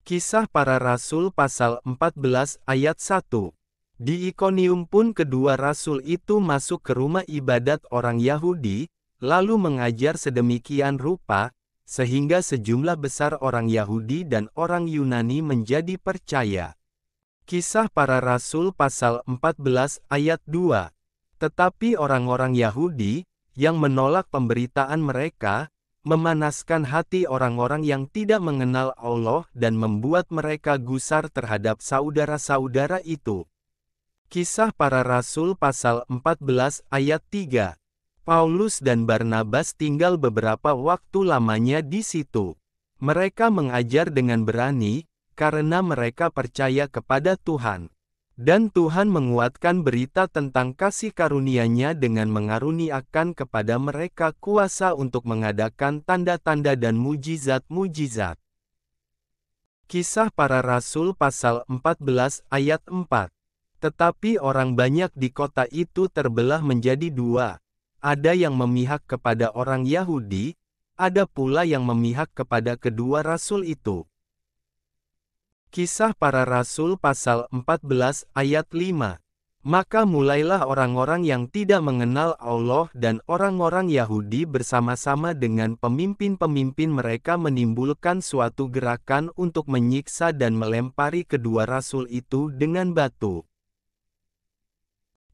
Kisah para Rasul pasal 14 ayat 1 Di Ikonium pun kedua Rasul itu masuk ke rumah ibadat orang Yahudi, lalu mengajar sedemikian rupa, sehingga sejumlah besar orang Yahudi dan orang Yunani menjadi percaya. Kisah para Rasul pasal 14 ayat 2 Tetapi orang-orang Yahudi, yang menolak pemberitaan mereka, memanaskan hati orang-orang yang tidak mengenal Allah dan membuat mereka gusar terhadap saudara-saudara itu. Kisah para Rasul pasal 14 ayat 3 Paulus dan Barnabas tinggal beberapa waktu lamanya di situ. Mereka mengajar dengan berani, karena mereka percaya kepada Tuhan. Dan Tuhan menguatkan berita tentang kasih karunia-Nya dengan mengaruniakan kepada mereka kuasa untuk mengadakan tanda-tanda dan mujizat-mujizat. Kisah para Rasul pasal 14 ayat 4 Tetapi orang banyak di kota itu terbelah menjadi dua. Ada yang memihak kepada orang Yahudi, ada pula yang memihak kepada kedua rasul itu. Kisah para Rasul pasal 14 ayat 5. Maka mulailah orang-orang yang tidak mengenal Allah dan orang-orang Yahudi bersama-sama dengan pemimpin-pemimpin mereka menimbulkan suatu gerakan untuk menyiksa dan melempari kedua rasul itu dengan batu.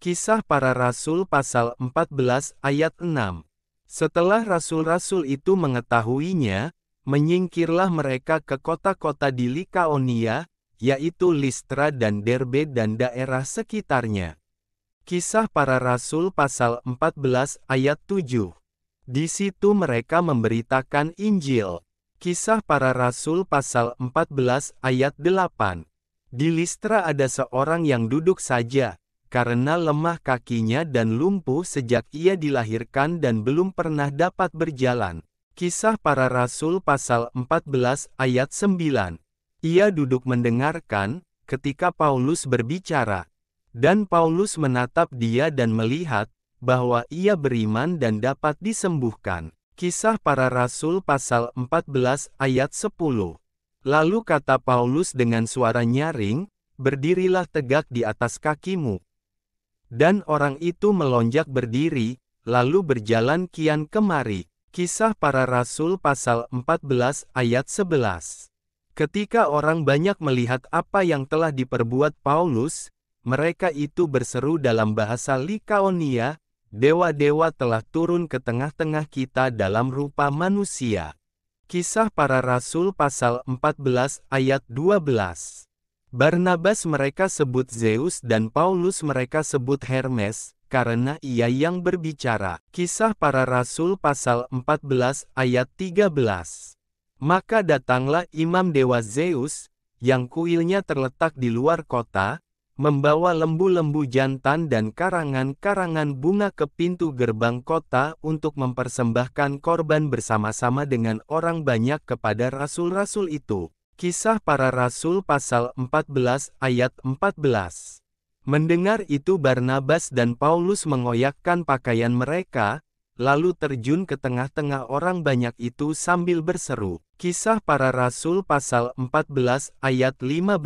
Kisah para Rasul pasal 14 ayat 6 Setelah rasul-rasul itu mengetahuinya, menyingkirlah mereka ke kota-kota di Likaonia, yaitu Listra dan Derbe dan daerah sekitarnya. Kisah para Rasul pasal 14 ayat 7. Di situ mereka memberitakan Injil. Kisah para Rasul pasal 14 ayat 8. Di Listra ada seorang yang duduk saja, karena lemah kakinya dan lumpuh sejak ia dilahirkan dan belum pernah dapat berjalan. Kisah para Rasul pasal 14 ayat 9. Ia duduk mendengarkan, ketika Paulus berbicara. Dan Paulus menatap dia dan melihat, bahwa ia beriman dan dapat disembuhkan. Kisah para Rasul pasal 14 ayat 10. Lalu kata Paulus dengan suara nyaring, berdirilah tegak di atas kakimu. Dan orang itu melonjak berdiri, lalu berjalan kian kemari. Kisah para Rasul pasal 14 ayat 11. Ketika orang banyak melihat apa yang telah diperbuat Paulus, mereka itu berseru dalam bahasa Likaonia, dewa-dewa telah turun ke tengah-tengah kita dalam rupa manusia. Kisah para Rasul pasal 14 ayat 12. Barnabas mereka sebut Zeus dan Paulus mereka sebut Hermes, karena ia yang berbicara. Kisah para Rasul pasal 14 ayat 13. Maka datanglah Imam Dewa Zeus, yang kuilnya terletak di luar kota, membawa lembu-lembu jantan dan karangan-karangan bunga ke pintu gerbang kota untuk mempersembahkan korban bersama-sama dengan orang banyak kepada rasul-rasul itu. Kisah para rasul pasal 14 ayat 14. Mendengar itu Barnabas dan Paulus mengoyakkan pakaian mereka, lalu terjun ke tengah-tengah orang banyak itu sambil berseru. Kisah para Rasul pasal 14 ayat 15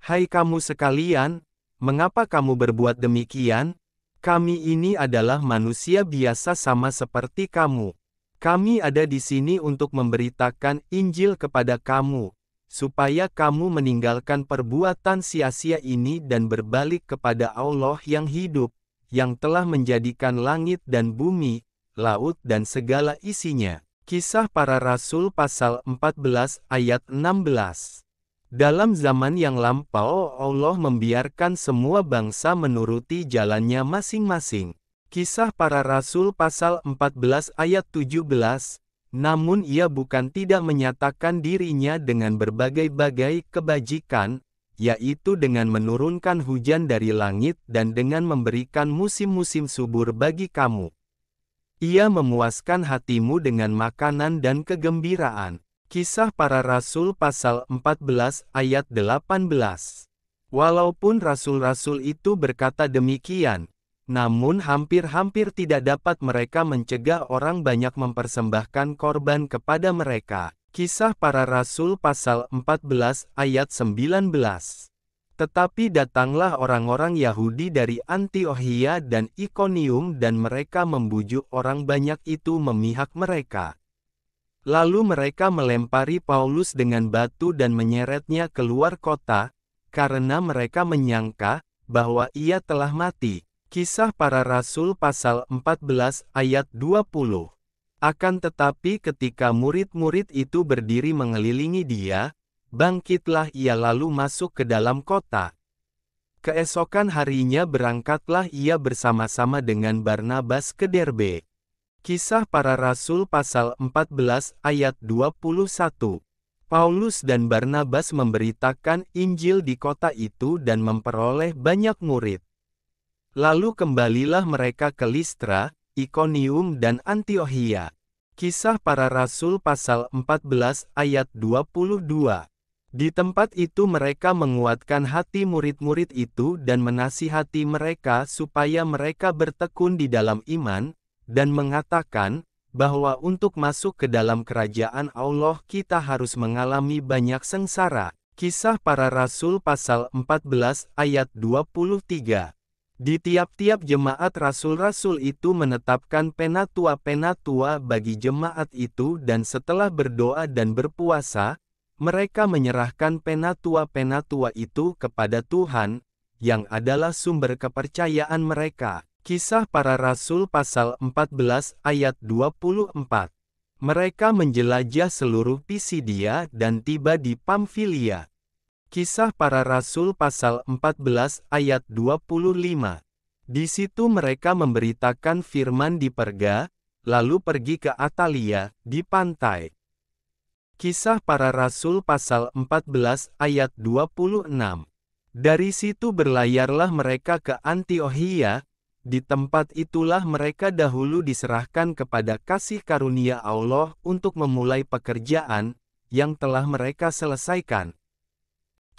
Hai kamu sekalian, mengapa kamu berbuat demikian? Kami ini adalah manusia biasa sama seperti kamu. Kami ada di sini untuk memberitakan Injil kepada kamu, supaya kamu meninggalkan perbuatan sia-sia ini dan berbalik kepada Allah yang hidup, yang telah menjadikan langit dan bumi, laut dan segala isinya. Kisah para Rasul pasal 14 ayat 16 Dalam zaman yang lampau Allah membiarkan semua bangsa menuruti jalannya masing-masing. Kisah para Rasul pasal 14 ayat 17 namun ia bukan tidak menyatakan dirinya dengan berbagai-bagai kebajikan, yaitu dengan menurunkan hujan dari langit dan dengan memberikan musim-musim subur bagi kamu. Ia memuaskan hatimu dengan makanan dan kegembiraan. Kisah para Rasul pasal 14 ayat 18 Walaupun rasul-rasul itu berkata demikian, namun hampir-hampir tidak dapat mereka mencegah orang banyak mempersembahkan korban kepada mereka. Kisah para Rasul pasal 14 ayat 19 Tetapi datanglah orang-orang Yahudi dari Antiochia dan Ikonium dan mereka membujuk orang banyak itu memihak mereka. Lalu mereka melempari Paulus dengan batu dan menyeretnya keluar kota, karena mereka menyangka bahwa ia telah mati. Kisah para Rasul pasal 14 ayat 20. Akan tetapi ketika murid-murid itu berdiri mengelilingi dia, bangkitlah ia lalu masuk ke dalam kota. Keesokan harinya berangkatlah ia bersama-sama dengan Barnabas ke Derbe. Kisah para Rasul pasal 14 ayat 21. Paulus dan Barnabas memberitakan Injil di kota itu dan memperoleh banyak murid. Lalu kembalilah mereka ke Listra, Ikonium dan Antiohia. Kisah para Rasul pasal 14 ayat 22. Di tempat itu mereka menguatkan hati murid-murid itu dan menasihati mereka supaya mereka bertekun di dalam iman, dan mengatakan, bahwa untuk masuk ke dalam kerajaan Allah kita harus mengalami banyak sengsara. Kisah para Rasul pasal 14 ayat 23 di tiap-tiap jemaat rasul-rasul itu menetapkan penatua-penatua bagi jemaat itu dan setelah berdoa dan berpuasa, mereka menyerahkan penatua-penatua itu kepada Tuhan, yang adalah sumber kepercayaan mereka. Kisah para Rasul pasal 14 ayat 24 Mereka menjelajah seluruh Pisidia dan tiba di Pamfilia. Kisah para Rasul pasal 14 ayat 25. Di situ mereka memberitakan firman di Perga, lalu pergi ke Atalia, di pantai. Kisah para Rasul pasal 14 ayat 26. Dari situ berlayarlah mereka ke Antiohia, di tempat itulah mereka dahulu diserahkan kepada kasih karunia Allah untuk memulai pekerjaan yang telah mereka selesaikan.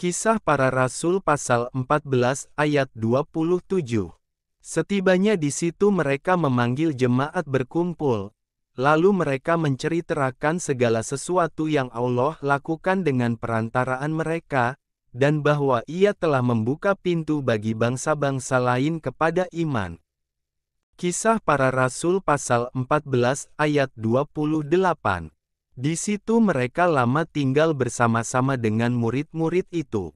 Kisah para Rasul pasal 14 ayat 27. Setibanya di situ mereka memanggil jemaat berkumpul. Lalu mereka menceritakan segala sesuatu yang Allah lakukan dengan perantaraan mereka, dan bahwa ia telah membuka pintu bagi bangsa-bangsa lain kepada iman. Kisah para Rasul pasal 14 ayat 28 di situ mereka lama tinggal bersama-sama dengan murid-murid itu.